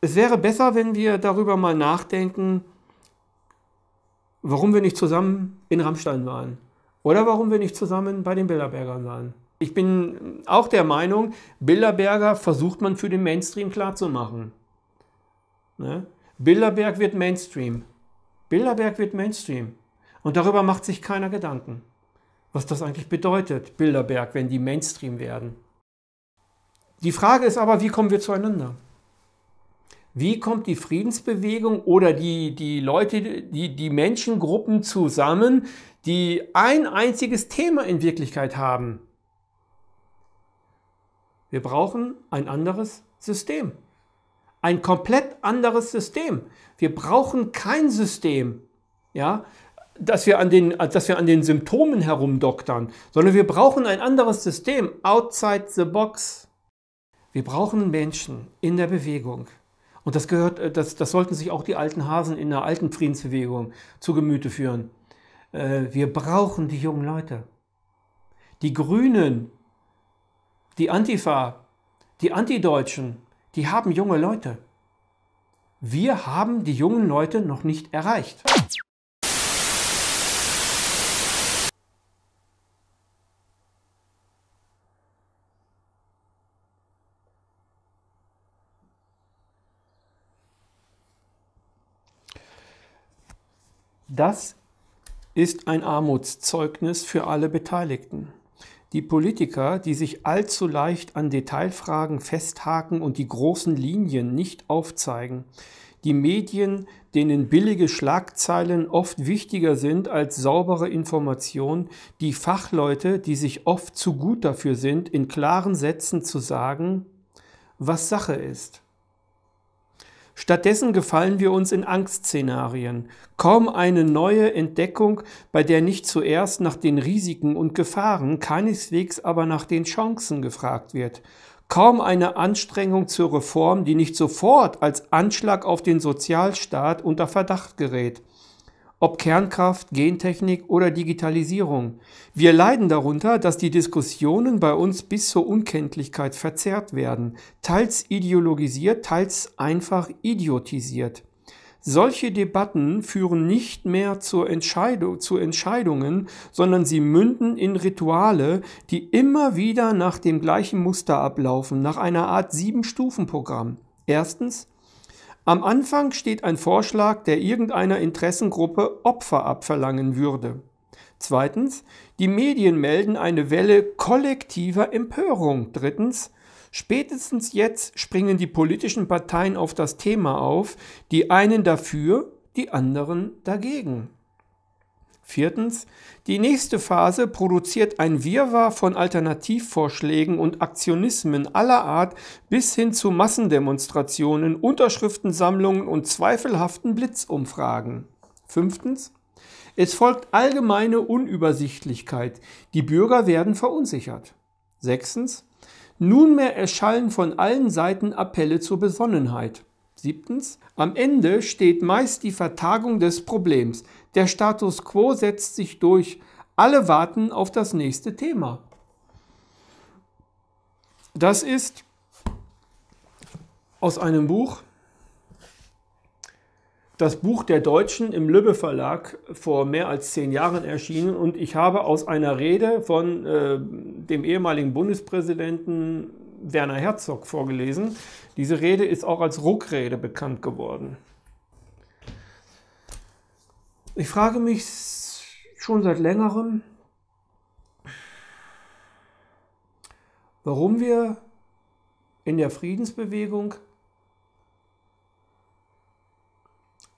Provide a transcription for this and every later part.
es wäre besser, wenn wir darüber mal nachdenken, warum wir nicht zusammen in Rammstein waren oder warum wir nicht zusammen bei den Bilderbergern waren. Ich bin auch der Meinung, Bilderberger versucht man für den Mainstream klarzumachen. Ne? Bilderberg wird Mainstream. Bilderberg wird Mainstream. Und darüber macht sich keiner Gedanken, was das eigentlich bedeutet, Bilderberg, wenn die Mainstream werden. Die Frage ist aber, wie kommen wir zueinander? wie kommt die Friedensbewegung oder die, die Leute, die, die Menschengruppen zusammen, die ein einziges Thema in Wirklichkeit haben? Wir brauchen ein anderes System. Ein komplett anderes System. Wir brauchen kein System, ja, dass wir an den, dass wir an den Symptomen herumdoktern, sondern wir brauchen ein anderes System, outside the box. Wir brauchen Menschen in der Bewegung. Und das gehört, äh, das, das sollten sich auch die alten Hasen in der alten Friedensbewegung zu Gemüte führen. Äh, wir brauchen die jungen Leute. Die Grünen, die Antifa, die Antideutschen, die haben junge Leute. Wir haben die jungen Leute noch nicht erreicht. Das ist ein Armutszeugnis für alle Beteiligten. Die Politiker, die sich allzu leicht an Detailfragen festhaken und die großen Linien nicht aufzeigen, die Medien, denen billige Schlagzeilen oft wichtiger sind als saubere Information, die Fachleute, die sich oft zu gut dafür sind, in klaren Sätzen zu sagen, was Sache ist. Stattdessen gefallen wir uns in Angstszenarien. Kaum eine neue Entdeckung, bei der nicht zuerst nach den Risiken und Gefahren, keineswegs aber nach den Chancen gefragt wird. Kaum eine Anstrengung zur Reform, die nicht sofort als Anschlag auf den Sozialstaat unter Verdacht gerät ob Kernkraft, Gentechnik oder Digitalisierung. Wir leiden darunter, dass die Diskussionen bei uns bis zur Unkenntlichkeit verzerrt werden, teils ideologisiert, teils einfach idiotisiert. Solche Debatten führen nicht mehr zur Entscheidung, zu Entscheidungen, sondern sie münden in Rituale, die immer wieder nach dem gleichen Muster ablaufen, nach einer Art Sieben-Stufen-Programm. Erstens, am Anfang steht ein Vorschlag, der irgendeiner Interessengruppe Opfer abverlangen würde. Zweitens, die Medien melden eine Welle kollektiver Empörung. Drittens, spätestens jetzt springen die politischen Parteien auf das Thema auf, die einen dafür, die anderen dagegen. Viertens, die nächste Phase produziert ein Wirrwarr von Alternativvorschlägen und Aktionismen aller Art bis hin zu Massendemonstrationen, Unterschriftensammlungen und zweifelhaften Blitzumfragen. Fünftens, es folgt allgemeine Unübersichtlichkeit. Die Bürger werden verunsichert. Sechstens, nunmehr erschallen von allen Seiten Appelle zur Besonnenheit. Siebtens, am Ende steht meist die Vertagung des Problems. Der Status quo setzt sich durch. Alle warten auf das nächste Thema. Das ist aus einem Buch, das Buch der Deutschen im Lübbe Verlag vor mehr als zehn Jahren erschienen und ich habe aus einer Rede von äh, dem ehemaligen Bundespräsidenten Werner Herzog vorgelesen. Diese Rede ist auch als Ruckrede bekannt geworden. Ich frage mich schon seit längerem, warum wir in der Friedensbewegung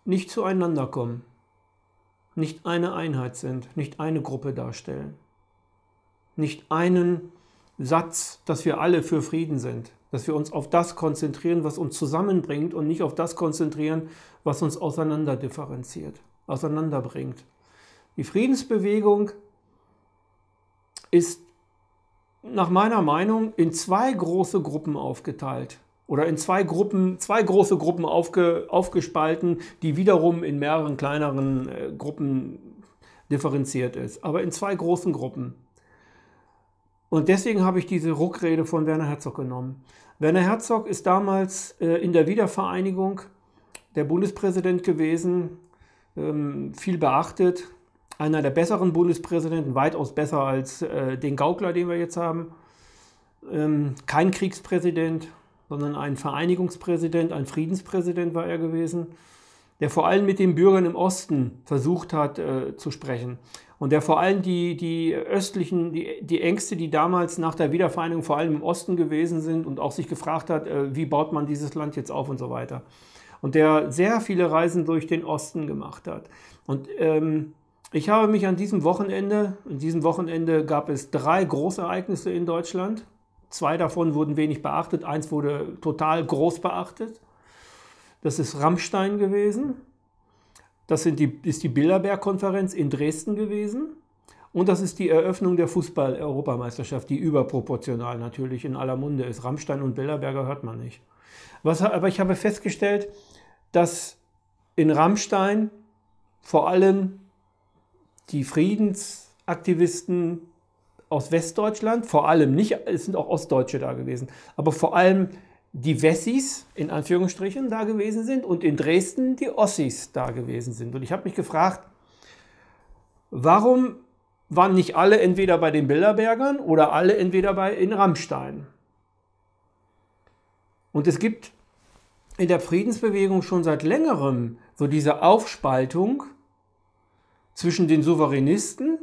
nicht zueinander kommen, nicht eine Einheit sind, nicht eine Gruppe darstellen, nicht einen Satz, dass wir alle für Frieden sind, dass wir uns auf das konzentrieren, was uns zusammenbringt und nicht auf das konzentrieren, was uns auseinander differenziert auseinanderbringt. Die Friedensbewegung ist nach meiner Meinung in zwei große Gruppen aufgeteilt oder in zwei Gruppen, zwei große Gruppen aufge, aufgespalten, die wiederum in mehreren kleineren äh, Gruppen differenziert ist, aber in zwei großen Gruppen. Und deswegen habe ich diese Ruckrede von Werner Herzog genommen. Werner Herzog ist damals äh, in der Wiedervereinigung der Bundespräsident gewesen ähm, viel beachtet. Einer der besseren Bundespräsidenten, weitaus besser als äh, den Gaukler, den wir jetzt haben. Ähm, kein Kriegspräsident, sondern ein Vereinigungspräsident, ein Friedenspräsident war er gewesen, der vor allem mit den Bürgern im Osten versucht hat äh, zu sprechen und der vor allem die, die östlichen, die, die Ängste, die damals nach der Wiedervereinigung vor allem im Osten gewesen sind und auch sich gefragt hat, äh, wie baut man dieses Land jetzt auf und so weiter und der sehr viele Reisen durch den Osten gemacht hat. Und ähm, ich habe mich an diesem Wochenende, an diesem Wochenende gab es drei Großereignisse in Deutschland. Zwei davon wurden wenig beachtet, eins wurde total groß beachtet. Das ist Rammstein gewesen. Das die, ist die Bilderberg-Konferenz in Dresden gewesen. Und das ist die Eröffnung der Fußball-Europameisterschaft, die überproportional natürlich in aller Munde ist. Rammstein und Bilderberger hört man nicht. Was, aber ich habe festgestellt, dass in Rammstein vor allem die Friedensaktivisten aus Westdeutschland, vor allem nicht, es sind auch Ostdeutsche da gewesen, aber vor allem die Wessis in Anführungsstrichen da gewesen sind und in Dresden die Ossis da gewesen sind. Und ich habe mich gefragt, warum waren nicht alle entweder bei den Bilderbergern oder alle entweder bei in Rammstein? Und es gibt in der Friedensbewegung schon seit längerem so diese Aufspaltung zwischen den Souveränisten,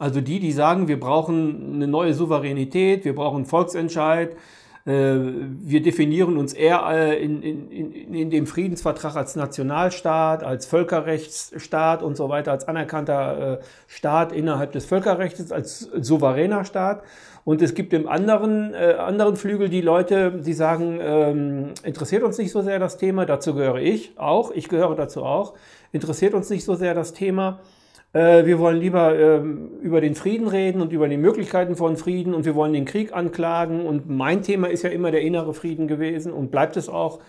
also die, die sagen, wir brauchen eine neue Souveränität, wir brauchen Volksentscheid, äh, wir definieren uns eher äh, in, in, in, in dem Friedensvertrag als Nationalstaat, als Völkerrechtsstaat und so weiter, als anerkannter äh, Staat innerhalb des Völkerrechts, als souveräner Staat. Und es gibt im anderen, äh, anderen Flügel die Leute, die sagen, ähm, interessiert uns nicht so sehr das Thema, dazu gehöre ich auch, ich gehöre dazu auch, interessiert uns nicht so sehr das Thema, äh, wir wollen lieber äh, über den Frieden reden und über die Möglichkeiten von Frieden und wir wollen den Krieg anklagen. Und mein Thema ist ja immer der innere Frieden gewesen und bleibt es auch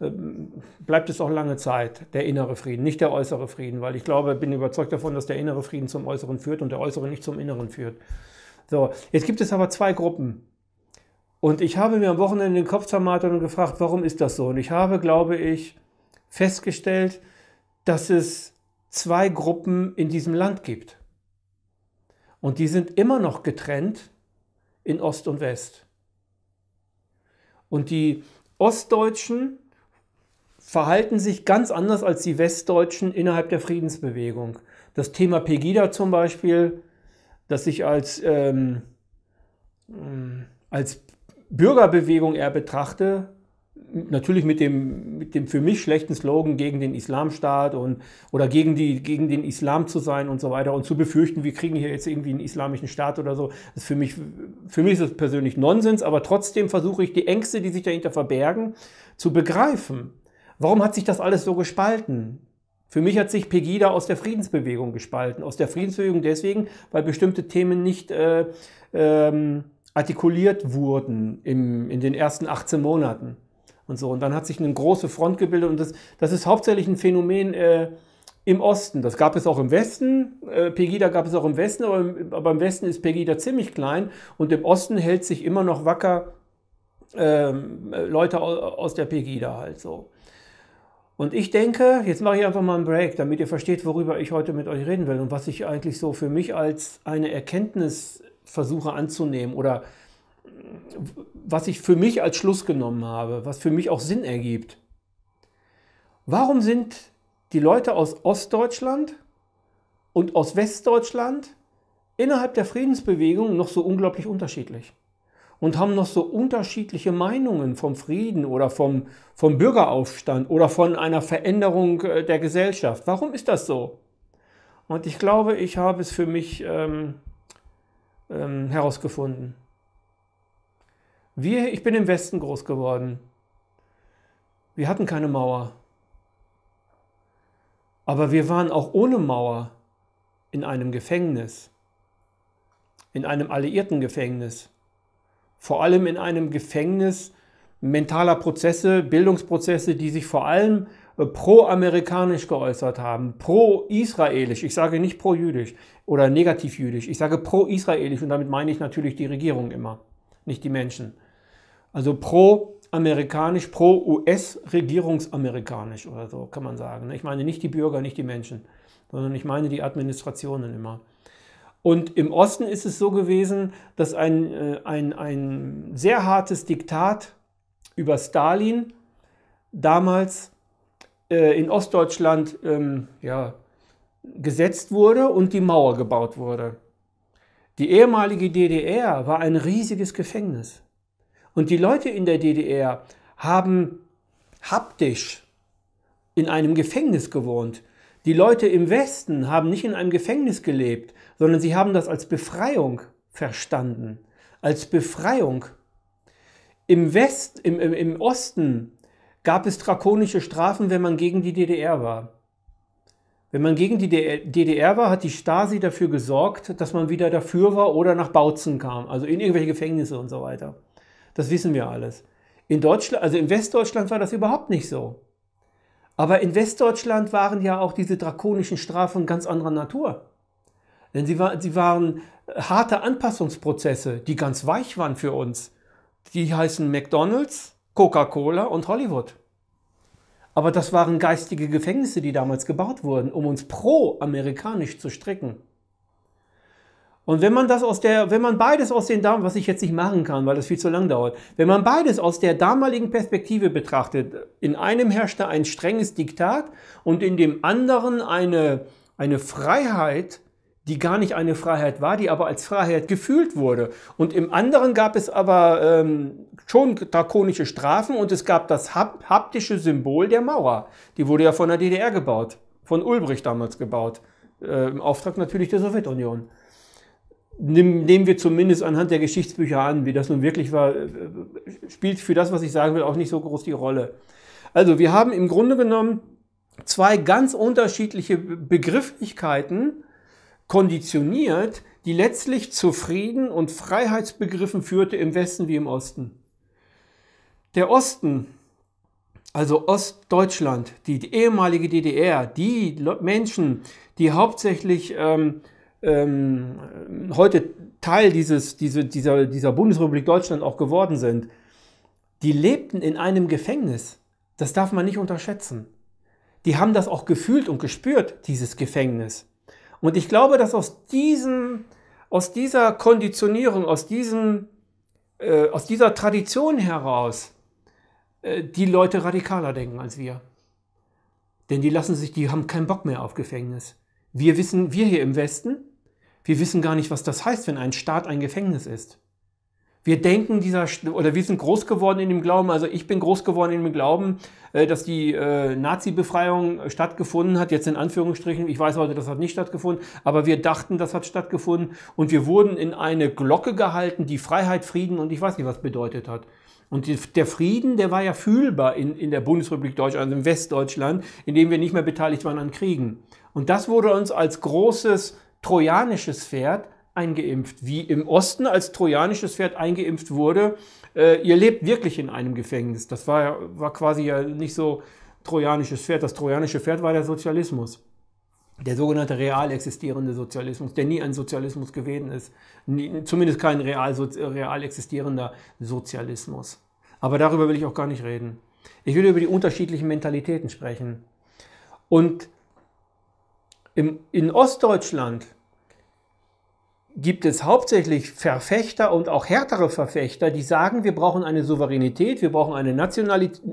ähm, bleibt es auch lange Zeit, der innere Frieden, nicht der äußere Frieden, weil ich glaube, bin überzeugt davon, dass der innere Frieden zum äußeren führt und der äußere nicht zum inneren führt. So, jetzt gibt es aber zwei Gruppen. Und ich habe mir am Wochenende den Kopf zermartert und gefragt, warum ist das so? Und ich habe, glaube ich, festgestellt, dass es zwei Gruppen in diesem Land gibt. Und die sind immer noch getrennt in Ost und West. Und die Ostdeutschen verhalten sich ganz anders als die Westdeutschen innerhalb der Friedensbewegung. Das Thema Pegida zum Beispiel, das ich als, ähm, als Bürgerbewegung eher betrachte, natürlich mit dem, mit dem für mich schlechten Slogan gegen den Islamstaat und, oder gegen, die, gegen den Islam zu sein und so weiter und zu befürchten, wir kriegen hier jetzt irgendwie einen islamischen Staat oder so, ist für mich, für mich ist das persönlich Nonsens, aber trotzdem versuche ich die Ängste, die sich dahinter verbergen, zu begreifen. Warum hat sich das alles so gespalten? Für mich hat sich Pegida aus der Friedensbewegung gespalten. Aus der Friedensbewegung deswegen, weil bestimmte Themen nicht äh, ähm, artikuliert wurden im, in den ersten 18 Monaten und so. Und dann hat sich eine große Front gebildet und das, das ist hauptsächlich ein Phänomen äh, im Osten. Das gab es auch im Westen. Äh, Pegida gab es auch im Westen, aber im, aber im, Westen ist Pegida ziemlich klein und im Osten hält sich immer noch wacker ähm, Leute aus der Pegida halt so. Und ich denke, jetzt mache ich einfach mal einen Break, damit ihr versteht, worüber ich heute mit euch reden will und was ich eigentlich so für mich als eine Erkenntnis versuche anzunehmen oder was ich für mich als Schluss genommen habe, was für mich auch Sinn ergibt. Warum sind die Leute aus Ostdeutschland und aus Westdeutschland innerhalb der Friedensbewegung noch so unglaublich unterschiedlich und haben noch so unterschiedliche Meinungen vom Frieden oder vom, vom Bürgeraufstand oder von einer Veränderung äh, der Gesellschaft. Warum ist das so? Und ich glaube, ich habe es für mich ähm, ähm, herausgefunden. Wir, ich bin im Westen groß geworden. Wir hatten keine Mauer. Aber wir waren auch ohne Mauer in einem Gefängnis, in einem alliierten Gefängnis, vor allem in einem Gefängnis mentaler Prozesse, Bildungsprozesse, die sich vor allem äh, pro-amerikanisch geäußert haben, pro-israelisch, ich sage nicht pro-jüdisch oder negativ-jüdisch, ich sage pro-israelisch und damit meine ich natürlich die Regierung immer, nicht die Menschen. Also pro-amerikanisch, pro-US-regierungsamerikanisch oder so, kann man sagen. Ne? Ich meine nicht die Bürger, nicht die Menschen, sondern ich meine die Administrationen immer. Und im Osten ist es so gewesen, dass ein, äh, ein, ein sehr hartes Diktat über Stalin damals äh, in Ostdeutschland ähm, ja, gesetzt wurde und die Mauer gebaut wurde. Die ehemalige DDR war ein riesiges Gefängnis. Und die Leute in der DDR haben haptisch in einem Gefängnis gewohnt. Die Leute im Westen haben nicht in einem Gefängnis gelebt, sondern sie haben das als Befreiung verstanden. Als Befreiung. Im, West, im, im, im Osten gab es drakonische Strafen, wenn man gegen die DDR war. Wenn man gegen die DDR war, hat die Stasi dafür gesorgt, dass man wieder dafür war oder nach Bautzen kam, also in irgendwelche Gefängnisse und so weiter. Das wissen wir alles. In Deutschland, also in Westdeutschland war das überhaupt nicht so. Aber in Westdeutschland waren ja auch diese drakonischen Strafen ganz anderer Natur. Denn sie, war, sie waren äh, harte Anpassungsprozesse, die ganz weich waren für uns. Die heißen McDonald's, Coca-Cola und Hollywood. Aber das waren geistige Gefängnisse, die damals gebaut wurden, um uns pro-amerikanisch zu stricken. Und wenn man das aus der, wenn man beides aus den Damen, was ich jetzt nicht machen kann, weil das viel zu lang dauert, wenn man beides aus der damaligen Perspektive betrachtet, in einem herrschte ein strenges Diktat und in dem anderen eine, eine Freiheit, die gar nicht eine Freiheit war, die aber als Freiheit gefühlt wurde. Und im anderen gab es aber ähm, schon drakonische Strafen und es gab das haptische Symbol der Mauer. Die wurde ja von der DDR gebaut, von Ulbricht damals gebaut, äh, im Auftrag natürlich der Sowjetunion nehmen wir zumindest anhand der Geschichtsbücher an, wie das nun wirklich war, äh, spielt für das, was ich sagen will, auch nicht so groß die Rolle. Also wir haben im Grunde genommen zwei ganz unterschiedliche Begrifflichkeiten konditioniert, die letztlich zu Frieden und Freiheitsbegriffen führte im Westen wie im Osten. Der Osten, also Ostdeutschland, die, ehemalige DDR, die Menschen, die hauptsächlich ähm, ähm, heute Teil dieses, diese, dieser, dieser Bundesrepublik Deutschland auch geworden sind, die lebten in einem Gefängnis. Das darf man nicht unterschätzen. Die haben das auch gefühlt und gespürt, dieses Gefängnis. Und ich glaube, dass aus diesem, aus dieser Konditionierung, aus diesem, äh, aus dieser Tradition heraus äh, die Leute radikaler denken als wir. Denn die lassen sich, die haben keinen Bock mehr auf Gefängnis. Wir wissen, wir hier im Westen, wir wissen gar nicht, was das heißt, wenn ein Staat ein Gefängnis ist. Wir denken dieser, oder wir sind groß geworden in dem Glauben, also ich bin groß geworden in dem Glauben, äh, dass die äh, Nazi-Befreiung äh, stattgefunden hat, jetzt in Anführungsstrichen, ich weiß heute, das hat nicht stattgefunden, aber wir dachten, das hat stattgefunden und wir wurden in eine Glocke gehalten, die Freiheit, Frieden und ich weiß nicht, was bedeutet hat. Und der Frieden, der war ja fühlbar in, in der Bundesrepublik Deutschland, also in Westdeutschland, in dem wir nicht mehr beteiligt waren an Kriegen. Und das wurde uns als großes trojanisches Pferd eingeimpft, wie im Osten als trojanisches Pferd eingeimpft wurde. Äh, ihr lebt wirklich in einem Gefängnis. Das war, war quasi ja nicht so trojanisches Pferd. Das trojanische Pferd war der Sozialismus. Der sogenannte real existierende Sozialismus, der nie ein Sozialismus gewesen ist. Nie, zumindest kein real, real existierender Sozialismus. Aber darüber will ich auch gar nicht reden. Ich will über die unterschiedlichen Mentalitäten sprechen. Und im, in Ostdeutschland gibt es hauptsächlich Verfechter und auch härtere Verfechter, die sagen, wir brauchen eine Souveränität, wir brauchen eine,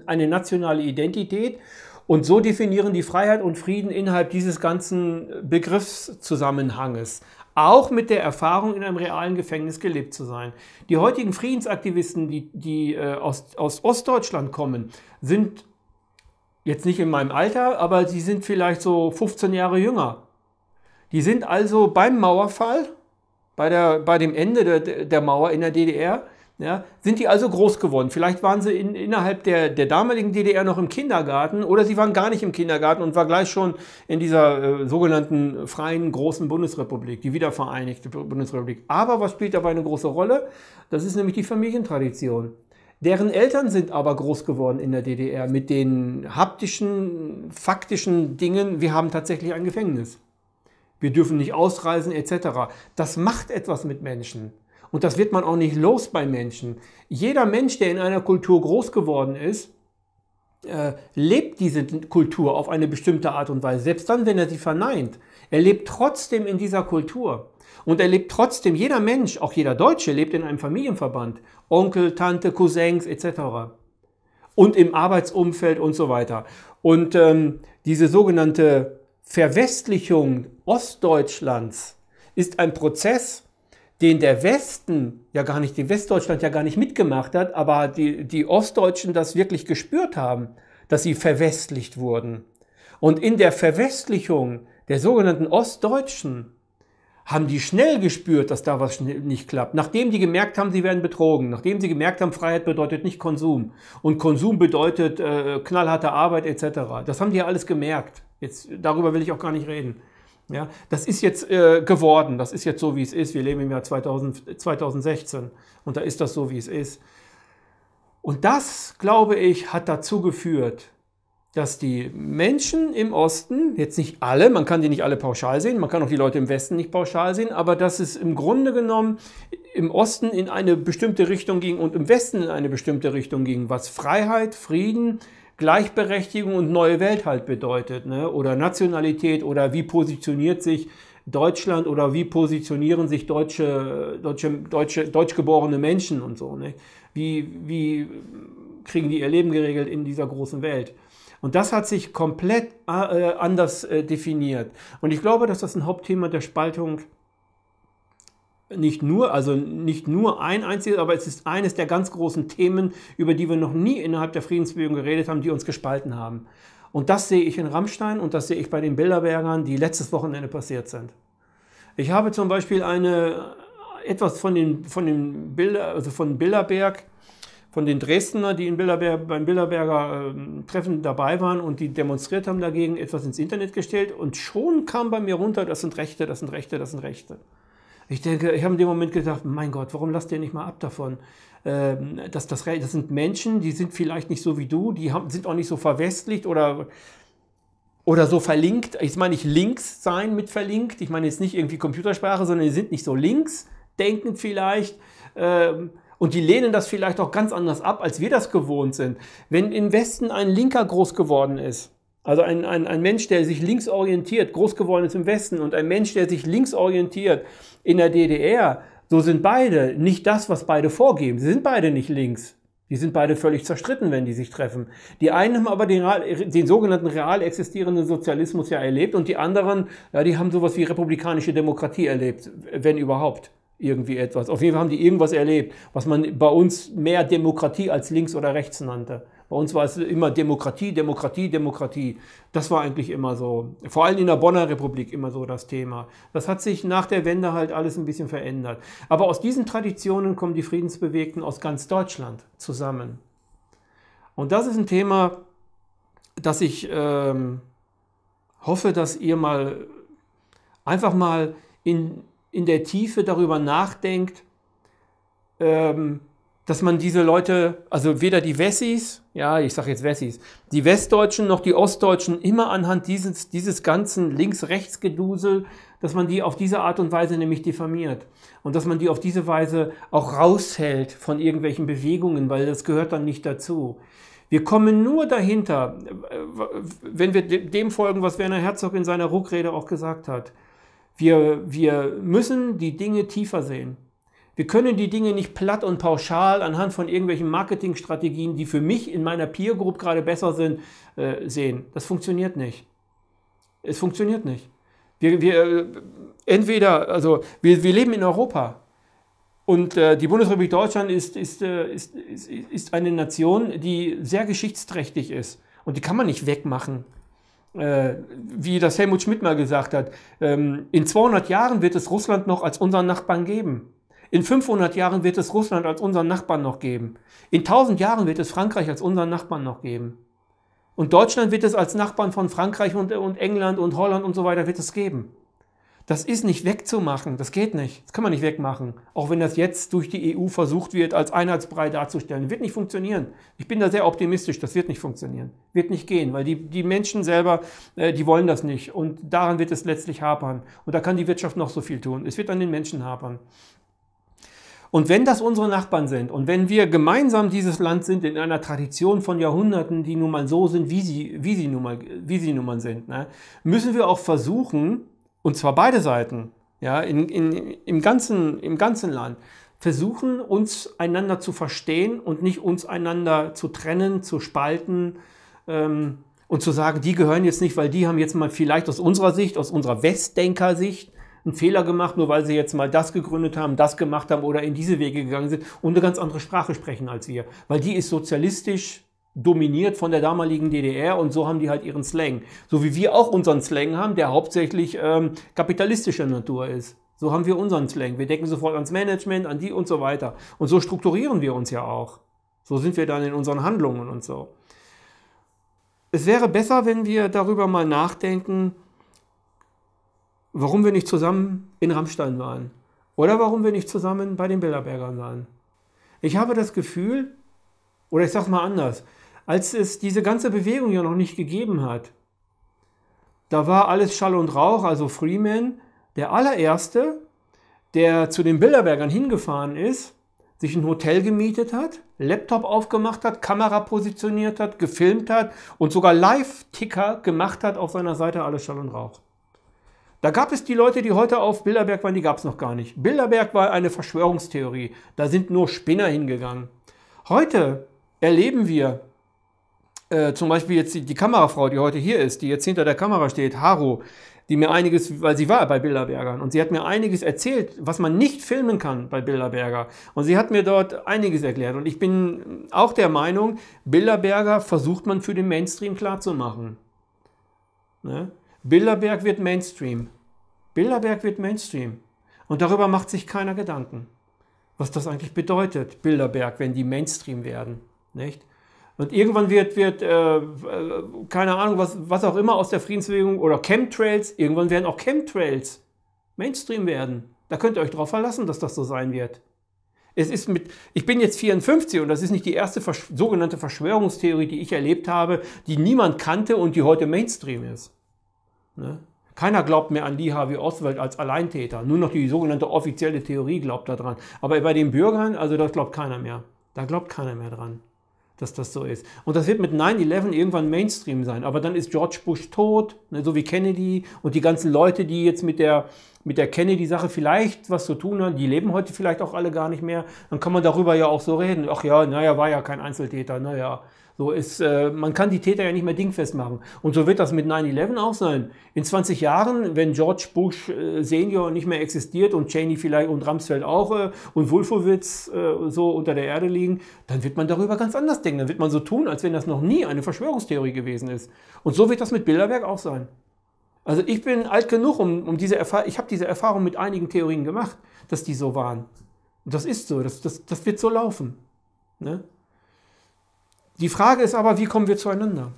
eine nationale Identität und so definieren die Freiheit und Frieden innerhalb dieses ganzen Begriffszusammenhanges. Auch mit der Erfahrung, in einem realen Gefängnis gelebt zu sein. Die heutigen Friedensaktivisten, die, die äh, aus, aus Ostdeutschland kommen, sind jetzt nicht in meinem Alter, aber sie sind vielleicht so 15 Jahre jünger. Die sind also beim Mauerfall, bei, der, bei dem Ende der, der Mauer in der DDR, ja, sind die also groß geworden. Vielleicht waren sie in, innerhalb der, der damaligen DDR noch im Kindergarten oder sie waren gar nicht im Kindergarten und war gleich schon in dieser äh, sogenannten freien großen Bundesrepublik, die wiedervereinigte Bundesrepublik. Aber was spielt dabei eine große Rolle? Das ist nämlich die Familientradition. Deren Eltern sind aber groß geworden in der DDR mit den haptischen, faktischen Dingen, wir haben tatsächlich ein Gefängnis. Wir dürfen nicht ausreisen etc. Das macht etwas mit Menschen. Und das wird man auch nicht los bei Menschen. Jeder Mensch, der in einer Kultur groß geworden ist, äh, lebt diese Kultur auf eine bestimmte Art und Weise, selbst dann, wenn er sie verneint. Er lebt trotzdem in dieser Kultur. Und er lebt trotzdem, jeder Mensch, auch jeder Deutsche, lebt in einem Familienverband. Onkel, Tante, Cousins etc. Und im Arbeitsumfeld und so weiter. Und ähm, diese sogenannte Verwestlichung Ostdeutschlands ist ein Prozess, den der Westen ja gar nicht, die Westdeutschland ja gar nicht mitgemacht hat, aber die, die Ostdeutschen das wirklich gespürt haben, dass sie verwestlicht wurden. Und in der Verwestlichung der sogenannten Ostdeutschen haben die schnell gespürt, dass da was nicht klappt. Nachdem die gemerkt haben, sie werden betrogen, nachdem sie gemerkt haben, Freiheit bedeutet nicht Konsum und Konsum bedeutet äh, knallharte Arbeit etc. Das haben die ja alles gemerkt. Jetzt darüber will ich auch gar nicht reden. Ja, das ist jetzt äh, geworden, das ist jetzt so, wie es ist. Wir leben im Jahr 2000, 2016 und da ist das so, wie es ist. Und das, glaube ich, hat dazu geführt, dass die Menschen im Osten, jetzt nicht alle, man kann die nicht alle pauschal sehen, man kann auch die Leute im Westen nicht pauschal sehen, aber dass es im Grunde genommen im Osten in eine bestimmte Richtung ging und im Westen in eine bestimmte Richtung ging, was Freiheit, Frieden, Gleichberechtigung und neue Welt halt bedeutet. Ne? Oder Nationalität oder wie positioniert sich Deutschland oder wie positionieren sich deutsche, deutsche, deutsche deutsch geborene Menschen und so. Ne? Wie, wie kriegen die ihr Leben geregelt in dieser großen Welt? Und das hat sich komplett äh, äh, anders äh, definiert. Und ich glaube, dass das ein Hauptthema der Spaltung ist nicht nur, also nicht nur ein einziges, aber es ist eines der ganz großen Themen, über die wir noch nie innerhalb der Friedensbewegung geredet haben, die uns gespalten haben. Und das sehe ich in Rammstein und das sehe ich bei den Bilderbergern, die letztes Wochenende passiert sind. Ich habe zum Beispiel eine, etwas von den, von den Bilder, also von Bilderberg, von den Dresdner, die in Bilderberg, beim Bilderberger äh, Treffen dabei waren und die demonstriert haben dagegen, etwas ins Internet gestellt und schon kam bei mir runter, das sind Rechte, das sind Rechte, das sind Rechte. Ich denke, ich habe in dem Moment gedacht, mein Gott, warum lasst ihr nicht mal ab davon? Ähm, das, das, das sind Menschen, die sind vielleicht nicht so wie du, die haben, sind auch nicht so verwestlicht oder oder so verlinkt. Ich meine nicht links sein mit verlinkt. Ich meine jetzt nicht irgendwie Computersprache, sondern die sind nicht so links denkend vielleicht. Ähm, und die lehnen das vielleicht auch ganz anders ab, als wir das gewohnt sind. Wenn im Westen ein Linker groß geworden ist, also ein, ein, ein Mensch, der sich links orientiert, groß geworden ist im Westen, und ein Mensch, der sich links orientiert in der DDR, so sind beide nicht das, was beide vorgeben. Sie sind beide nicht links. Die sind beide völlig zerstritten, wenn die sich treffen. Die einen haben aber den, den, sogenannten real existierenden Sozialismus ja erlebt und die anderen, ja, die haben sowas wie republikanische Demokratie erlebt, wenn überhaupt irgendwie etwas. Auf jeden Fall haben die irgendwas erlebt, was man bei uns mehr Demokratie als links oder rechts nannte. Bei uns war es immer Demokratie, Demokratie, Demokratie. Das war eigentlich immer so, vor allem in der Bonner Republik immer so das Thema. Das hat sich nach der Wende halt alles ein bisschen verändert. Aber aus diesen Traditionen kommen die Friedensbewegten aus ganz Deutschland zusammen. Und das ist ein Thema, das ich ähm, hoffe, dass ihr mal einfach mal in, in der Tiefe darüber nachdenkt, ähm, dass man diese Leute, also weder die Wessis, ja, ich sage jetzt Wessis, die Westdeutschen noch die Ostdeutschen immer anhand dieses, dieses ganzen Links-Rechts-Gedusel, dass man die auf diese Art und Weise nämlich diffamiert und dass man die auf diese Weise auch raushält von irgendwelchen Bewegungen, weil das gehört dann nicht dazu. Wir kommen nur dahinter, wenn wir dem folgen, was Werner Herzog in seiner Ruckrede auch gesagt hat. Wir, wir müssen die Dinge tiefer sehen. Wir können die Dinge nicht platt und pauschal anhand von irgendwelchen Marketingstrategien, die für mich in meiner Peer Group gerade besser sind, äh, sehen. Das funktioniert nicht. Es funktioniert nicht. Wir, wir äh, entweder, also wir, wir leben in Europa. Und äh, die Bundesrepublik Deutschland ist, ist, äh, ist, ist, ist eine Nation, die sehr geschichtsträchtig ist. Und die kann man nicht wegmachen. Äh, wie das Helmut Schmidt mal gesagt hat, ähm, in 200 Jahren wird es Russland noch als unseren Nachbarn geben. In 500 Jahren wird es Russland als unseren Nachbarn noch geben. In 1000 Jahren wird es Frankreich als unseren Nachbarn noch geben. Und Deutschland wird es als Nachbarn von Frankreich und, und England und Holland und so weiter wird es geben. Das ist nicht wegzumachen, das geht nicht. Das kann man nicht wegmachen. Auch wenn das jetzt durch die EU versucht wird, als Einheitsbrei darzustellen. Wird nicht funktionieren. Ich bin da sehr optimistisch, das wird nicht funktionieren. Wird nicht gehen, weil die, die Menschen selber, äh, die wollen das nicht. Und daran wird es letztlich hapern. Und da kann die Wirtschaft noch so viel tun. Es wird an den Menschen hapern. Und wenn das unsere Nachbarn sind und wenn wir gemeinsam dieses Land sind in einer Tradition von Jahrhunderten, die nun mal so sind, wie sie, wie sie, nun, mal, wie sie nun mal sind, ne, müssen wir auch versuchen, und zwar beide Seiten, ja, in, in, im, ganzen, im ganzen Land, versuchen, uns einander zu verstehen und nicht uns einander zu trennen, zu spalten ähm, und zu sagen, die gehören jetzt nicht, weil die haben jetzt mal vielleicht aus unserer Sicht, aus unserer Westdenker-Sicht, einen Fehler gemacht, nur weil sie jetzt mal das gegründet haben, das gemacht haben oder in diese Wege gegangen sind und eine ganz andere Sprache sprechen als wir, weil die ist sozialistisch dominiert von der damaligen DDR und so haben die halt ihren Slang. So wie wir auch unseren Slang haben, der hauptsächlich ähm, kapitalistischer Natur ist. So haben wir unseren Slang. Wir denken sofort ans Management, an die und so weiter. Und so strukturieren wir uns ja auch. So sind wir dann in unseren Handlungen und so. Es wäre besser, wenn wir darüber mal nachdenken, warum wir nicht zusammen in Rammstein waren oder warum wir nicht zusammen bei den Bilderbergern waren. Ich habe das Gefühl, oder ich sage mal anders, als es diese ganze Bewegung ja noch nicht gegeben hat, da war alles Schall und Rauch, also Freeman, der allererste, der zu den Bilderbergern hingefahren ist, sich ein Hotel gemietet hat, Laptop aufgemacht hat, Kamera positioniert hat, gefilmt hat und sogar Live-Ticker gemacht hat auf seiner Seite alles Schall und Rauch. Da gab es die Leute, die heute auf Bilderberg waren, die gab es noch gar nicht. Bilderberg war eine Verschwörungstheorie. Da sind nur Spinner hingegangen. Heute erleben wir äh, zum Beispiel jetzt die, die, Kamerafrau, die heute hier ist, die jetzt hinter der Kamera steht, Haro, die mir einiges, weil sie war bei Bilderbergern und sie hat mir einiges erzählt, was man nicht filmen kann bei Bilderberger. Und sie hat mir dort einiges erklärt. Und ich bin auch der Meinung, Bilderberger versucht man für den Mainstream klarzumachen. Ne? Bilderberg wird Mainstream. Bilderberg wird Mainstream. Und darüber macht sich keiner Gedanken, was das eigentlich bedeutet, Bilderberg, wenn die Mainstream werden. Nicht? Und irgendwann wird, wird äh, äh keine Ahnung, was, was auch immer aus der Friedensbewegung oder Chemtrails, irgendwann werden auch Chemtrails Mainstream werden. Da könnt ihr euch darauf verlassen, dass das so sein wird. Es ist mit, ich bin jetzt 54 und das ist nicht die erste Versch sogenannte Verschwörungstheorie, die ich erlebt habe, die niemand kannte und die heute Mainstream ist. Ne? Keiner glaubt mehr an die Harvey Oswald als Alleintäter. Nur noch die sogenannte offizielle Theorie glaubt daran. Aber bei den Bürgern, also das glaubt keiner mehr. Da glaubt keiner mehr dran, dass das so ist. Und das wird mit 9-11 irgendwann Mainstream sein. Aber dann ist George Bush tot, ne, so wie Kennedy und die ganzen Leute, die jetzt mit der mit der Kennedy-Sache vielleicht was zu tun hat, die leben heute vielleicht auch alle gar nicht mehr, dann kann man darüber ja auch so reden. Ach ja, naja, war ja kein Einzeltäter, naja. So ist, äh, man kann die Täter ja nicht mehr dingfest machen. Und so wird das mit 9-11 auch sein. In 20 Jahren, wenn George Bush äh, Senior nicht mehr existiert und Cheney vielleicht und Rumsfeld auch äh, und Wolfowitz äh, so unter der Erde liegen, dann wird man darüber ganz anders denken. Dann wird man so tun, als wenn das noch nie eine Verschwörungstheorie gewesen ist. Und so wird das mit Bilderberg auch sein. Also ich bin alt genug, um, um diese Erfahrung, ich habe diese Erfahrung mit einigen Theorien gemacht, dass die so waren. Und das ist so, das, das, das wird so laufen. Ne? Die Frage ist aber, wie kommen wir zueinander?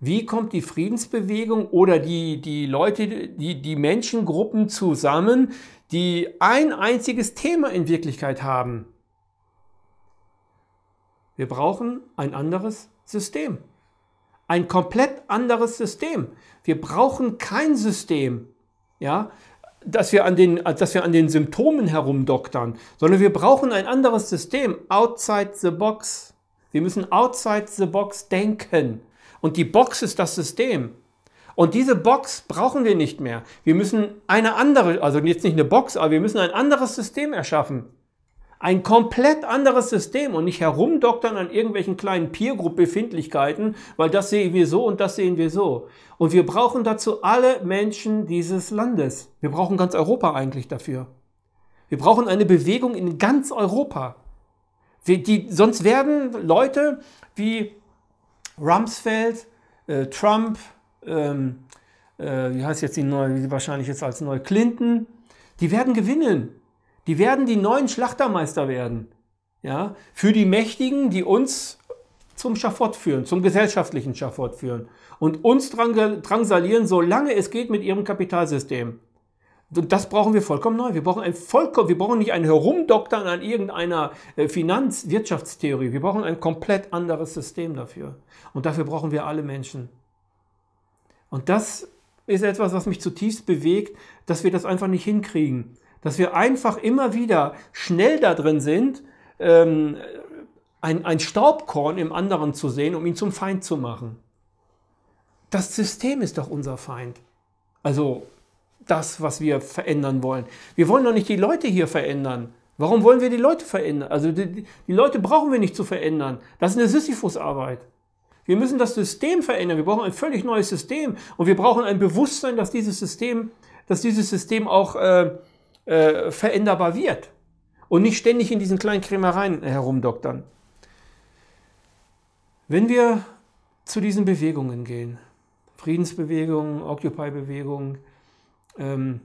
Wie kommt die Friedensbewegung oder die, die Leute, die, die Menschengruppen zusammen, die ein einziges Thema in Wirklichkeit haben? Wir brauchen ein anderes System ein komplett anderes System. Wir brauchen kein System, ja, dass wir an den, dass wir an den Symptomen herumdoktern, sondern wir brauchen ein anderes System, outside the box. Wir müssen outside the box denken. Und die Box ist das System. Und diese Box brauchen wir nicht mehr. Wir müssen eine andere, also jetzt nicht eine Box, aber wir müssen ein anderes System erschaffen. Ein komplett anderes System und nicht herumdoktern an irgendwelchen kleinen Peer-Group-Befindlichkeiten, weil das sehen wir so und das sehen wir so. Und wir brauchen dazu alle Menschen dieses Landes. Wir brauchen ganz Europa eigentlich dafür. Wir brauchen eine Bewegung in ganz Europa. Wir, die, sonst werden Leute wie Rumsfeld, äh, Trump, ähm, äh, wie heißt jetzt die neue, wahrscheinlich jetzt als neue Clinton, die werden gewinnen. Die werden die neuen Schlachtermeister werden. Ja? Für die Mächtigen, die uns zum Schafott führen, zum gesellschaftlichen Schafott führen und uns drangsalieren, solange es geht mit ihrem Kapitalsystem. Und das brauchen wir vollkommen neu. Wir brauchen ein vollkommen, wir brauchen nicht ein Herumdoktern an irgendeiner äh, Finanzwirtschaftstheorie. Wir brauchen ein komplett anderes System dafür. Und dafür brauchen wir alle Menschen. Und das ist etwas, was mich zutiefst bewegt, dass wir das einfach nicht hinkriegen dass wir einfach immer wieder schnell da drin sind, ähm, ein, ein Staubkorn im anderen zu sehen, um ihn zum Feind zu machen. Das System ist doch unser Feind. Also das, was wir verändern wollen. Wir wollen doch nicht die Leute hier verändern. Warum wollen wir die Leute verändern? Also die, die Leute brauchen wir nicht zu verändern. Das ist eine Sisyphusarbeit. Wir müssen das System verändern. Wir brauchen ein völlig neues System und wir brauchen ein Bewusstsein, dass dieses System, dass dieses System auch äh, äh, veränderbar wird und nicht ständig in diesen kleinen Krämereien herumdoktern. Wenn wir zu diesen Bewegungen gehen, Friedensbewegungen, Occupy-Bewegungen, ähm,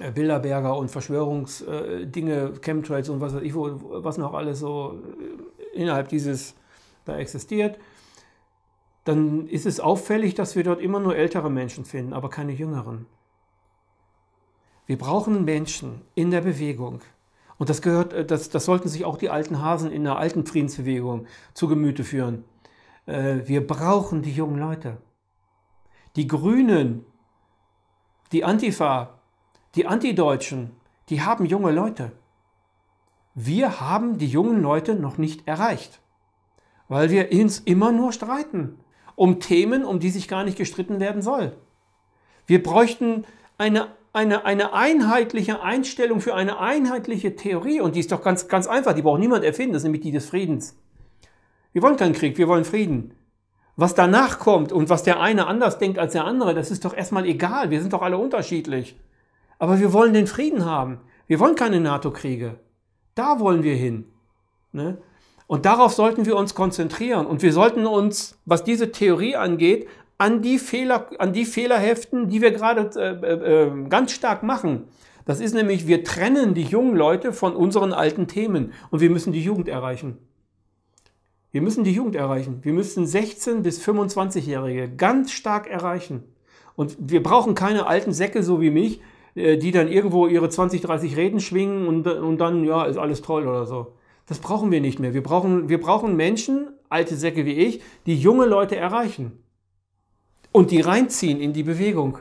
äh, Bilderberger und Verschwörungsdinge, äh, Chemtrails und was weiß ich, wo, was noch alles so äh, innerhalb dieses da existiert, dann ist es auffällig, dass wir dort immer nur ältere Menschen finden, aber keine jüngeren. Wir brauchen Menschen in der Bewegung. Und das gehört, äh, das, das sollten sich auch die alten Hasen in der alten Friedensbewegung zu Gemüte führen. Äh, wir brauchen die jungen Leute. Die Grünen, die Antifa, die Antideutschen, die haben junge Leute. Wir haben die jungen Leute noch nicht erreicht, weil wir uns immer nur streiten um Themen, um die sich gar nicht gestritten werden soll. Wir bräuchten eine eine, eine einheitliche Einstellung für eine einheitliche Theorie. Und die ist doch ganz, ganz einfach, die braucht niemand erfinden, das ist nämlich die des Friedens. Wir wollen keinen Krieg, wir wollen Frieden. Was danach kommt und was der eine anders denkt als der andere, das ist doch erstmal egal, wir sind doch alle unterschiedlich. Aber wir wollen den Frieden haben. Wir wollen keine NATO-Kriege. Da wollen wir hin. Ne? Und darauf sollten wir uns konzentrieren. Und wir sollten uns, was diese Theorie angeht, an die Fehler, an die Fehlerheften, die wir gerade äh, äh, äh, ganz stark machen. Das ist nämlich, wir trennen die jungen Leute von unseren alten Themen und wir müssen die Jugend erreichen. Wir müssen die Jugend erreichen. Wir müssen 16 bis 25-Jährige ganz stark erreichen. Und wir brauchen keine alten Säcke so wie mich, äh, die dann irgendwo ihre 20, 30 Reden schwingen und, und dann, ja, ist alles toll oder so. Das brauchen wir nicht mehr. Wir brauchen, wir brauchen Menschen, alte Säcke wie ich, die junge Leute erreichen und die reinziehen in die Bewegung.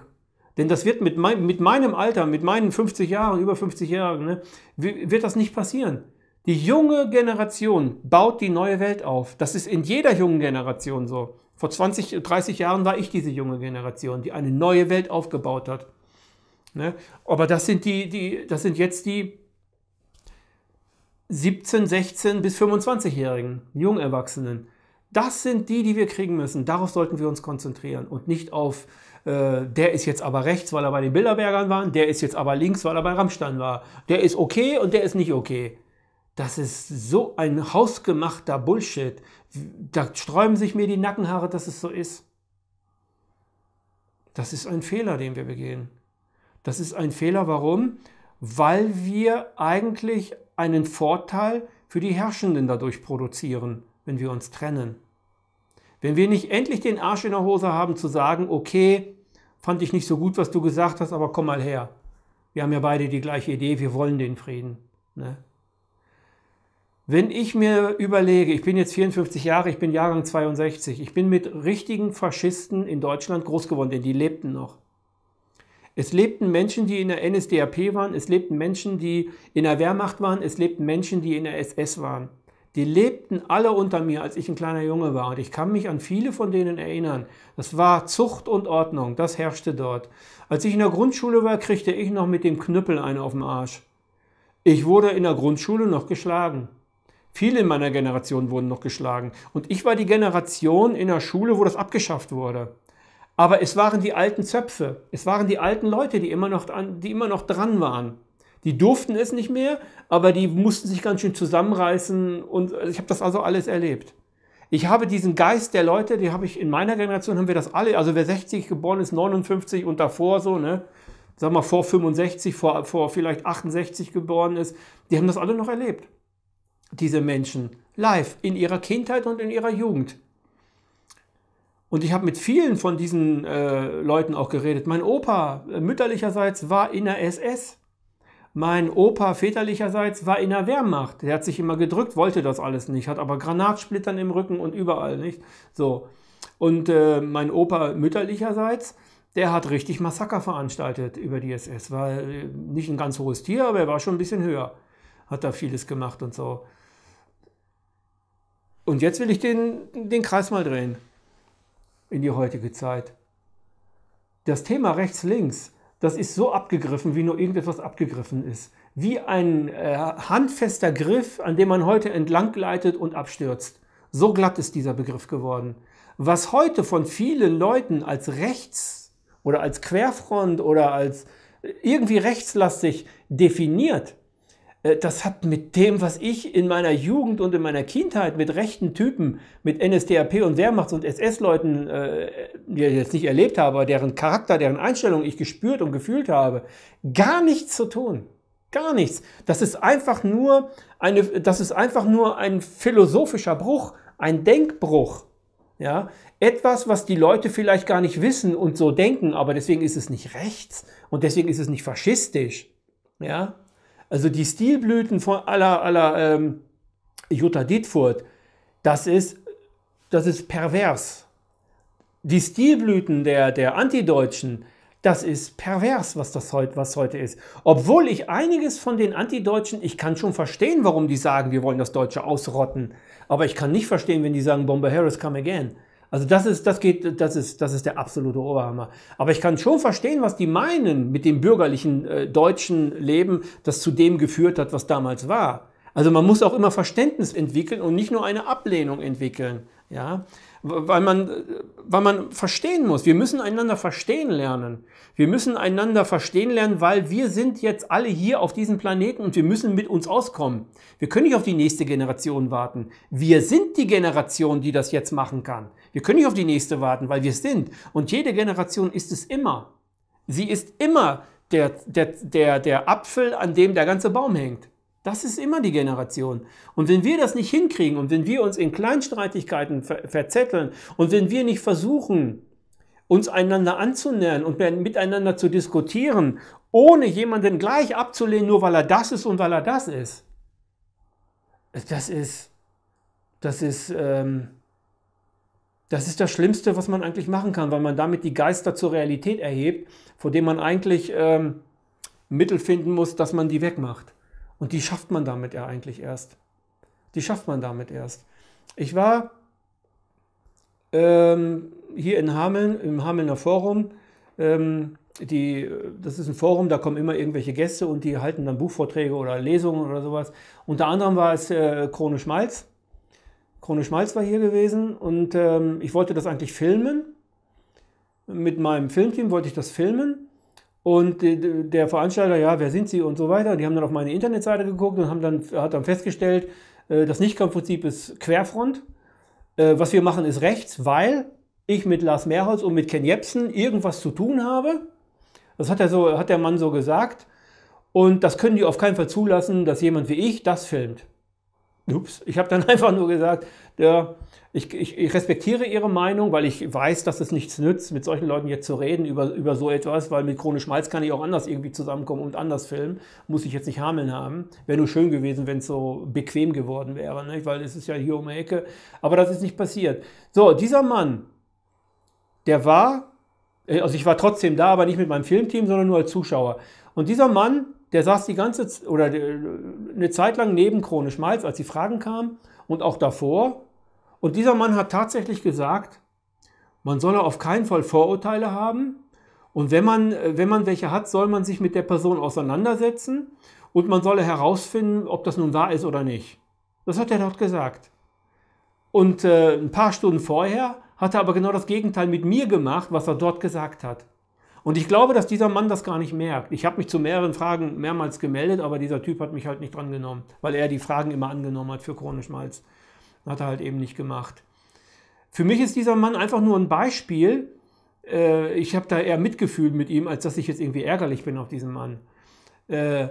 Denn das wird mit, mein, mit meinem Alter, mit meinen 50 Jahren, über 50 Jahren, ne, wird das nicht passieren. Die junge Generation baut die neue Welt auf. Das ist in jeder jungen Generation so. Vor 20, 30 Jahren war ich diese junge Generation, die eine neue Welt aufgebaut hat. Ne? Aber das sind, die, die, das sind jetzt die 17, 16 bis 25-Jährigen, Jungerwachsenen. Das sind die, die wir kriegen müssen. Darauf sollten wir uns konzentrieren und nicht auf, äh, der ist jetzt aber rechts, weil er bei den Bilderbergern war, der ist jetzt aber links, weil er bei Rammstein war. Der ist okay und der ist nicht okay. Das ist so ein hausgemachter Bullshit. Da sträuben sich mir die Nackenhaare, dass es so ist. Das ist ein Fehler, den wir begehen. Das ist ein Fehler, warum? Weil wir eigentlich einen Vorteil für die Herrschenden dadurch produzieren wenn wir uns trennen. Wenn wir nicht endlich den Arsch in der Hose haben zu sagen, okay, fand ich nicht so gut, was du gesagt hast, aber komm mal her. Wir haben ja beide die gleiche Idee, wir wollen den Frieden. Ne? Wenn ich mir überlege, ich bin jetzt 54 Jahre, ich bin Jahrgang 62, ich bin mit richtigen Faschisten in Deutschland groß geworden, denn die lebten noch. Es lebten Menschen, die in der NSDAP waren, es lebten Menschen, die in der Wehrmacht waren, es lebten Menschen, die in der SS waren. Die lebten alle unter mir, als ich ein kleiner Junge war. Und ich kann mich an viele von denen erinnern. Das war Zucht und Ordnung. Das herrschte dort. Als ich in der Grundschule war, kriegte ich noch mit dem Knüppel einen auf den Arsch. Ich wurde in der Grundschule noch geschlagen. Viele in meiner Generation wurden noch geschlagen. Und ich war die Generation in der Schule, wo das abgeschafft wurde. Aber es waren die alten Zöpfe. Es waren die alten Leute, die immer noch, die immer noch dran waren. Die durften es nicht mehr, aber die mussten sich ganz schön zusammenreißen und äh, ich habe das also alles erlebt. Ich habe diesen Geist der Leute, die habe ich in meiner Generation, haben wir das alle, also wer 60 geboren ist, 59 und davor so, ne, sag mal vor 65, vor, vor vielleicht 68 geboren ist, die haben das alle noch erlebt. Diese Menschen live in ihrer Kindheit und in ihrer Jugend. Und ich habe mit vielen von diesen äh, Leuten auch geredet. Mein Opa äh, mütterlicherseits war in der SS. Mein Opa väterlicherseits war in der Wehrmacht. Der hat sich immer gedrückt, wollte das alles nicht, hat aber Granatsplittern im Rücken und überall, nicht? So. Und äh, mein Opa mütterlicherseits, der hat richtig Massaker veranstaltet über die SS. War äh, nicht ein ganz hohes Tier, aber er war schon ein bisschen höher. Hat da vieles gemacht und so. Und jetzt will ich den, den Kreis mal drehen in die heutige Zeit. Das Thema rechts-links das ist so abgegriffen, wie nur irgendetwas abgegriffen ist. Wie ein äh, handfester Griff, an dem man heute entlang gleitet und abstürzt. So glatt ist dieser Begriff geworden. Was heute von vielen Leuten als rechts oder als Querfront oder als äh, irgendwie rechtslastig definiert äh, das hat mit dem, was ich in meiner Jugend und in meiner Kindheit mit rechten Typen, mit NSDAP und Wehrmachts- und SS-Leuten äh, die äh, jetzt nicht erlebt habe, deren Charakter, deren Einstellung ich gespürt und gefühlt habe, gar nichts zu tun. Gar nichts. Das ist einfach nur, eine, das ist einfach nur ein philosophischer Bruch, ein Denkbruch. Ja, etwas, was die Leute vielleicht gar nicht wissen und so denken, aber deswegen ist es nicht rechts und deswegen ist es nicht faschistisch. Ja, also die Stilblüten von aller, aller ähm, Jutta Dietfurt, das ist, das ist pervers. Die Stilblüten der, der Antideutschen, das ist pervers, was das heute, was heute ist. Obwohl ich einiges von den Antideutschen, ich kann schon verstehen, warum die sagen, wir wollen das Deutsche ausrotten. Aber ich kann nicht verstehen, wenn die sagen, Bomber Harris, come again. Also das ist, das geht, das ist, das ist der absolute Oberhammer. Aber ich kann schon verstehen, was die meinen mit dem bürgerlichen äh, deutschen Leben, das zu dem geführt hat, was damals war. Also man muss auch immer Verständnis entwickeln und nicht nur eine Ablehnung entwickeln. Ja, weil man, weil man verstehen muss. Wir müssen einander verstehen lernen. Wir müssen einander verstehen lernen, weil wir sind jetzt alle hier auf diesem Planeten und wir müssen mit uns auskommen. Wir können nicht auf die nächste Generation warten. Wir sind die Generation, die das jetzt machen kann. Wir können nicht auf die nächste warten, weil wir es sind. Und jede Generation ist es immer. Sie ist immer der, der, der, der Apfel, an dem der ganze Baum hängt. Das ist immer die Generation. Und wenn wir das nicht hinkriegen und wenn wir uns in Kleinstreitigkeiten ver verzetteln und wenn wir nicht versuchen, uns einander anzunähern und miteinander zu diskutieren, ohne jemanden gleich abzulehnen, nur weil er das ist und weil er das ist, das ist, das ist, ähm, das ist das Schlimmste, was man eigentlich machen kann, weil man damit die Geister zur Realität erhebt, vor dem man eigentlich ähm, Mittel finden muss, dass man die wegmacht. Und die schafft man damit ja eigentlich erst. Die schafft man damit erst. Ich war ähm, hier in Hameln, im Hamelner Forum. Ähm, die, das ist ein Forum, da kommen immer irgendwelche Gäste und die halten dann Buchvorträge oder Lesungen oder sowas. Unter anderem war es äh, Krone Schmalz. Krone Schmalz war hier gewesen und ähm, ich wollte das eigentlich filmen. Mit meinem Filmteam wollte ich das filmen und der Veranstalter, ja, wer sind Sie und so weiter. Die haben dann auf meine Internetseite geguckt und haben dann, hat dann festgestellt, äh, das Nichtkampfprinzip ist Querfront. Äh, was wir machen ist rechts, weil ich mit Lars Mehrholz und mit Ken Jebsen irgendwas zu tun habe. Das hat, er so, hat der Mann so gesagt. Und das können die auf keinen Fall zulassen, dass jemand wie ich das filmt. Ups, ich habe dann einfach nur gesagt, der ich, ich, ich, respektiere ihre Meinung, weil ich weiß, dass es nichts nützt, mit solchen Leuten jetzt zu reden über, über so etwas, weil mit Krone Schmalz kann ich auch anders irgendwie zusammenkommen und anders filmen. Muss ich jetzt nicht hameln haben. Wäre nur schön gewesen, wenn es so bequem geworden wäre, nicht? weil es ist ja hier um die Ecke. Aber das ist nicht passiert. So, dieser Mann, der war, äh, also ich war trotzdem da, aber nicht mit meinem Filmteam, sondern nur als Zuschauer. Und dieser Mann, der saß die ganze oder äh, eine Zeit lang neben Krone Schmalz, als die Fragen kamen und auch davor und dieser Mann hat tatsächlich gesagt, man solle auf keinen Fall Vorurteile haben. Und wenn man, äh, wenn man welche hat, soll man sich mit der Person auseinandersetzen und man solle herausfinden, ob das nun wahr ist oder nicht. Das hat er dort gesagt. Und äh, ein paar Stunden vorher hat er aber genau das Gegenteil mit mir gemacht, was er dort gesagt hat. Und ich glaube, dass dieser Mann das gar nicht merkt. Ich habe mich zu mehreren Fragen mehrmals gemeldet, aber dieser Typ hat mich halt nicht drangenommen, weil er die Fragen immer angenommen hat für chronisch Malz. Hat er halt eben nicht gemacht. Für mich ist dieser Mann einfach nur ein Beispiel. Äh, ich habe da eher Mitgefühl mit ihm, als dass ich jetzt irgendwie ärgerlich bin auf diesen Mann. Äh,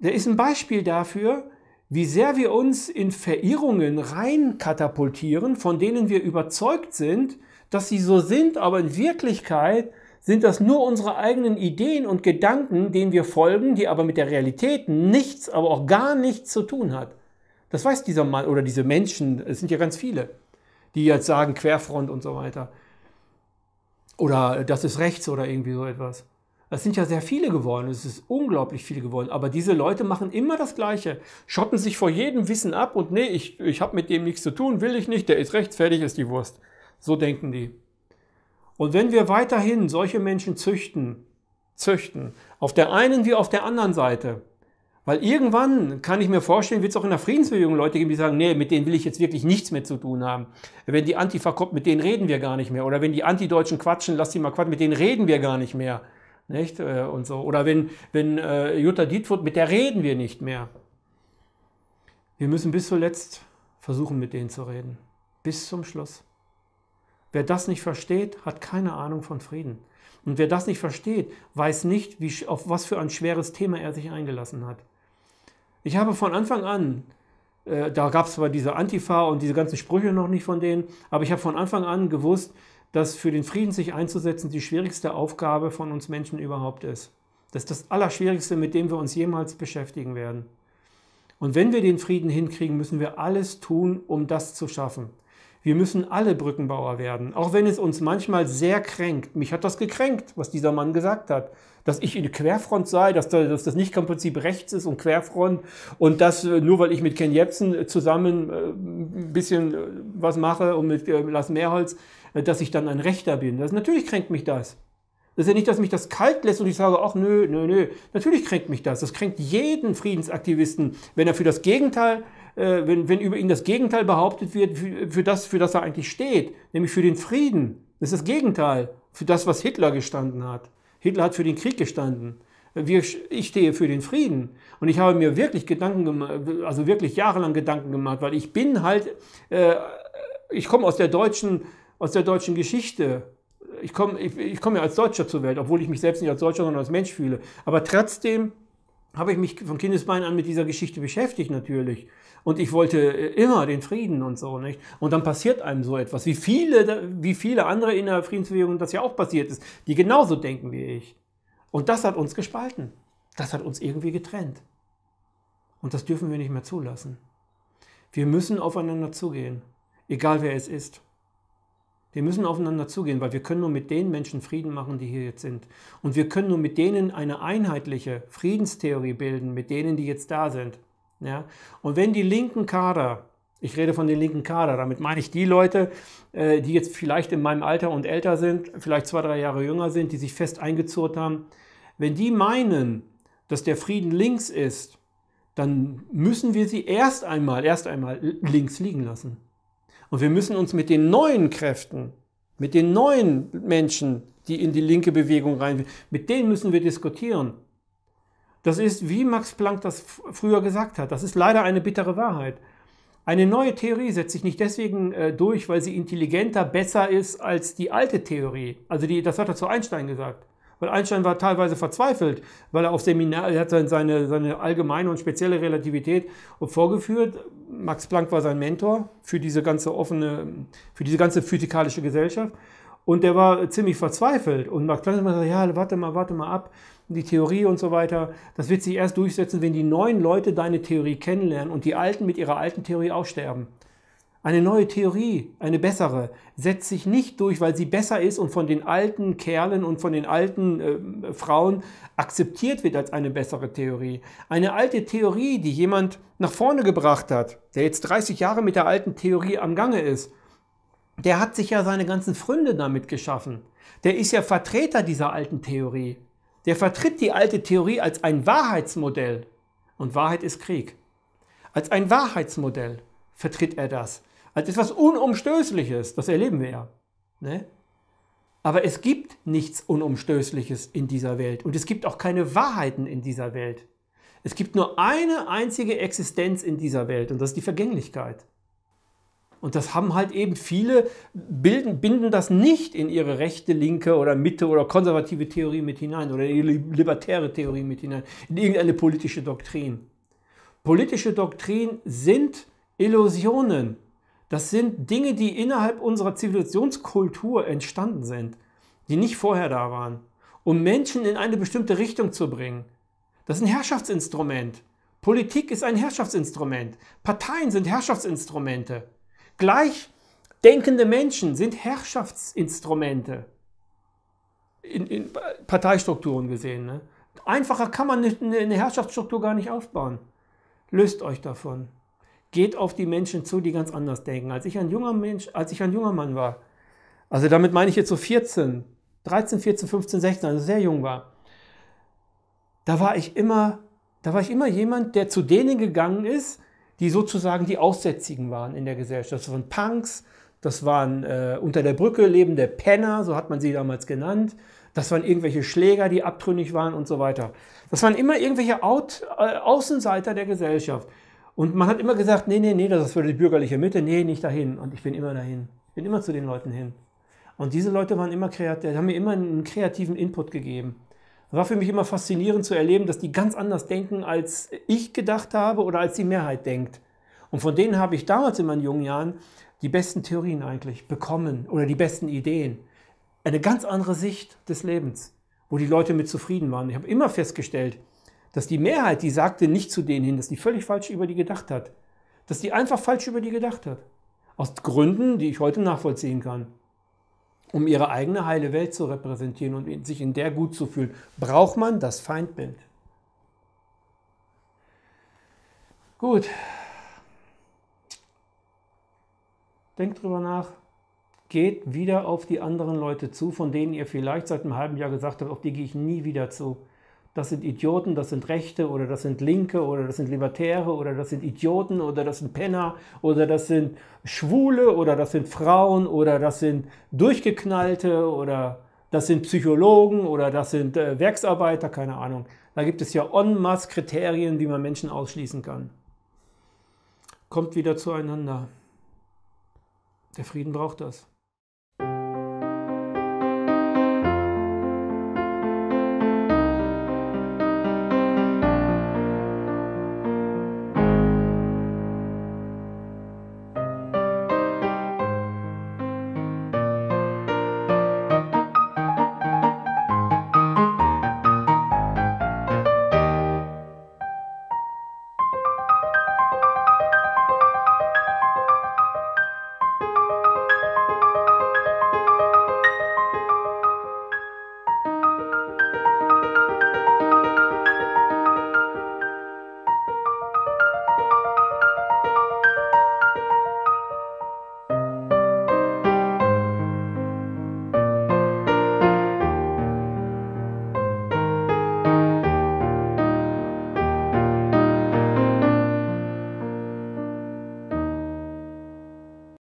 der ist ein Beispiel dafür, wie sehr wir uns in Verirrungen rein katapultieren, von denen wir überzeugt sind, dass sie so sind, aber in Wirklichkeit sind das nur unsere eigenen Ideen und Gedanken, denen wir folgen, die aber mit der Realität nichts, aber auch gar nichts zu tun hat. Das weiß dieser Mann oder diese Menschen, es sind ja ganz viele, die jetzt sagen Querfront und so weiter. Oder das ist rechts oder irgendwie so etwas. Es sind ja sehr viele geworden, es ist unglaublich viele geworden, aber diese Leute machen immer das Gleiche, schotten sich vor jedem Wissen ab und nee, ich, ich habe mit dem nichts zu tun, will ich nicht, der ist rechts, fertig ist die Wurst. So denken die. Und wenn wir weiterhin solche Menschen züchten, züchten, auf der einen wie auf der anderen Seite, weil irgendwann kann ich mir vorstellen, wird es auch in der Friedensbewegung Leute geben, die sagen, nee, mit denen will ich jetzt wirklich nichts mehr zu tun haben. Wenn die Antifa kommt, mit denen reden wir gar nicht mehr. Oder wenn die Antideutschen quatschen, lass sie mal quatschen, mit denen reden wir gar nicht mehr. Nicht? Äh, und so. Oder wenn, wenn äh, Jutta Dietwurt, mit der reden wir nicht mehr. Wir müssen bis zuletzt versuchen, mit denen zu reden. Bis zum Schluss. Wer das nicht versteht, hat keine Ahnung von Frieden. Und wer das nicht versteht, weiß nicht, wie, auf was für ein schweres Thema er sich eingelassen hat. Ich habe von Anfang an, äh, da gab es zwar diese Antifa und diese ganzen Sprüche noch nicht von denen, aber ich habe von Anfang an gewusst, dass für den Frieden sich einzusetzen die schwierigste Aufgabe von uns Menschen überhaupt ist. Das ist das Allerschwierigste, mit dem wir uns jemals beschäftigen werden. Und wenn wir den Frieden hinkriegen, müssen wir alles tun, um das zu schaffen. Wir müssen alle Brückenbauer werden, auch wenn es uns manchmal sehr kränkt. Mich hat das gekränkt, was dieser Mann gesagt hat. Dass ich in Querfront sei, dass das nicht im Prinzip rechts ist und Querfront und dass äh, nur weil ich mit Ken Jebsen äh, zusammen äh, ein bisschen was mache und mit Lars Mehrholz, dass ich dann ein Rechter bin. Das, natürlich kränkt mich das. Das ist ja nicht, dass mich das kalt lässt und ich sage, ach nö, nö, nö. Natürlich kränkt mich das. Das kränkt jeden Friedensaktivisten, wenn er für das Gegenteil äh, wenn, wenn über ihn das Gegenteil behauptet wird, für, für, das, für das er eigentlich steht, nämlich für den Frieden. Das ist das Gegenteil für das, was Hitler gestanden hat. Hitler hat für den Krieg gestanden. Wir, ich stehe für den Frieden. Und ich habe mir wirklich Gedanken gemacht, also wirklich jahrelang Gedanken gemacht, weil ich bin halt, äh, ich komme aus der deutschen, aus der deutschen Geschichte. Ich komme ich, ich komm ja als Deutscher zur Welt, obwohl ich mich selbst nicht als Deutscher, sondern als Mensch fühle. Aber trotzdem habe ich mich von Kindesbein an mit dieser Geschichte beschäftigt natürlich. Und ich wollte äh, immer den Frieden und so, nicht? Und dann passiert einem so etwas, wie viele, wie viele andere in der Friedensbewegung das ja auch passiert ist, die genauso denken wie ich. Und das hat uns gespalten. Das hat uns irgendwie getrennt. Und das dürfen wir nicht mehr zulassen. Wir müssen aufeinander zugehen, egal wer es ist. Wir müssen aufeinander zugehen, weil wir können nur mit den Menschen Frieden machen, die hier jetzt sind. Und wir können nur mit denen eine einheitliche Friedenstheorie bilden, mit denen, die jetzt da sind. Ja? Und wenn die linken Kader, ich rede von den linken Kader, damit meine ich die Leute, äh, die jetzt vielleicht in meinem Alter und älter sind, vielleicht zwei, drei Jahre jünger sind, die sich fest eingezurrt haben, wenn die meinen, dass der Frieden links ist, dann müssen wir sie erst einmal, erst einmal links liegen lassen. Und wir müssen uns mit den neuen Kräften, mit den neuen Menschen, die in die linke Bewegung rein, mit denen müssen wir diskutieren. Das ist, wie Max Planck das früher gesagt hat, das ist leider eine bittere Wahrheit. Eine neue Theorie setzt sich nicht deswegen äh, durch, weil sie intelligenter, besser ist als die alte Theorie. Also die, das hat er zu Einstein gesagt. Weil Einstein war teilweise verzweifelt, weil er auf Seminar, er hat seine, seine allgemeine und spezielle Relativität vorgeführt. Max Planck war sein Mentor für diese ganze offene, für diese ganze physikalische Gesellschaft. Und der war ziemlich verzweifelt. Und Max Planck hat gesagt, ja, warte mal, warte mal ab, die Theorie und so weiter, das wird sich erst durchsetzen, wenn die neuen Leute deine Theorie kennenlernen und die alten mit ihrer alten Theorie aussterben. Eine neue Theorie, eine bessere, setzt sich nicht durch, weil sie besser ist und von den alten Kerlen und von den alten äh, Frauen akzeptiert wird als eine bessere Theorie. Eine alte Theorie, die jemand nach vorne gebracht hat, der jetzt 30 Jahre mit der alten Theorie am Gange ist, der hat sich ja seine ganzen Fründe damit geschaffen. Der ist ja Vertreter dieser alten Theorie. Der vertritt die alte Theorie als ein Wahrheitsmodell. Und Wahrheit ist Krieg. Als ein Wahrheitsmodell vertritt er das als etwas Unumstößliches. Das erleben wir ja. Ne? Aber es gibt nichts Unumstößliches in dieser Welt und es gibt auch keine Wahrheiten in dieser Welt. Es gibt nur eine einzige Existenz in dieser Welt und das ist die Vergänglichkeit. Und das haben halt eben viele, bilden, binden das nicht in ihre rechte, linke oder Mitte oder konservative Theorie mit hinein oder in ihre libertäre Theorie mit hinein, in irgendeine politische Doktrin. Politische Doktrin sind Illusionen. Das sind Dinge, die innerhalb unserer Zivilisationskultur entstanden sind, die nicht vorher da waren, um Menschen in eine bestimmte Richtung zu bringen. Das ist ein Herrschaftsinstrument. Politik ist ein Herrschaftsinstrument. Parteien sind Herrschaftsinstrumente. Gleichdenkende Menschen sind Herrschaftsinstrumente. In, in Parteistrukturen gesehen. Ne? Einfacher kann man eine Herrschaftsstruktur gar nicht aufbauen. Löst euch davon geht auf die Menschen zu, die ganz anders denken. Als ich ein junger Mensch, als ich ein junger Mann war, also damit meine ich jetzt so 14, 13, 14, 15, 16, also sehr jung war, da war ich immer, da war ich immer jemand, der zu denen gegangen ist, die sozusagen die Aussätzigen waren in der Gesellschaft. Das waren Punks, das waren äh, unter der Brücke lebende Penner, so hat man sie damals genannt. Das waren irgendwelche Schläger, die abtrünnig waren und so weiter. Das waren immer irgendwelche Out, äh, Außenseiter der Gesellschaft. Und man hat immer gesagt, nee, nee, nee, das ist für die bürgerliche Mitte, nee, nicht dahin. Und ich bin immer dahin. Ich bin immer zu den Leuten hin. Und diese Leute waren immer kreativ, haben mir immer einen kreativen Input gegeben. War für mich immer faszinierend zu erleben, dass die ganz anders denken, als ich gedacht habe oder als die Mehrheit denkt. Und von denen habe ich damals in meinen jungen Jahren die besten Theorien eigentlich bekommen oder die besten Ideen. Eine ganz andere Sicht des Lebens, wo die Leute mit zufrieden waren. Ich habe immer festgestellt, dass die Mehrheit, die sagte nicht zu denen hin, dass die völlig falsch über die gedacht hat. Dass die einfach falsch über die gedacht hat. Aus Gründen, die ich heute nachvollziehen kann. Um ihre eigene heile Welt zu repräsentieren und sich in der gut zu fühlen, braucht man das Feindbild. Gut. Denkt drüber nach. Geht wieder auf die anderen Leute zu, von denen ihr vielleicht seit einem halben Jahr gesagt habt, auf die gehe ich nie wieder zu das sind Idioten, das sind Rechte oder das sind Linke oder das sind Libertäre oder das sind Idioten oder das sind Penner oder das sind Schwule oder das sind Frauen oder das sind Durchgeknallte oder das sind Psychologen oder das sind äh, Werksarbeiter, keine Ahnung. Da gibt es ja en masse Kriterien, wie man Menschen ausschließen kann. Kommt wieder zueinander. Der Frieden braucht das.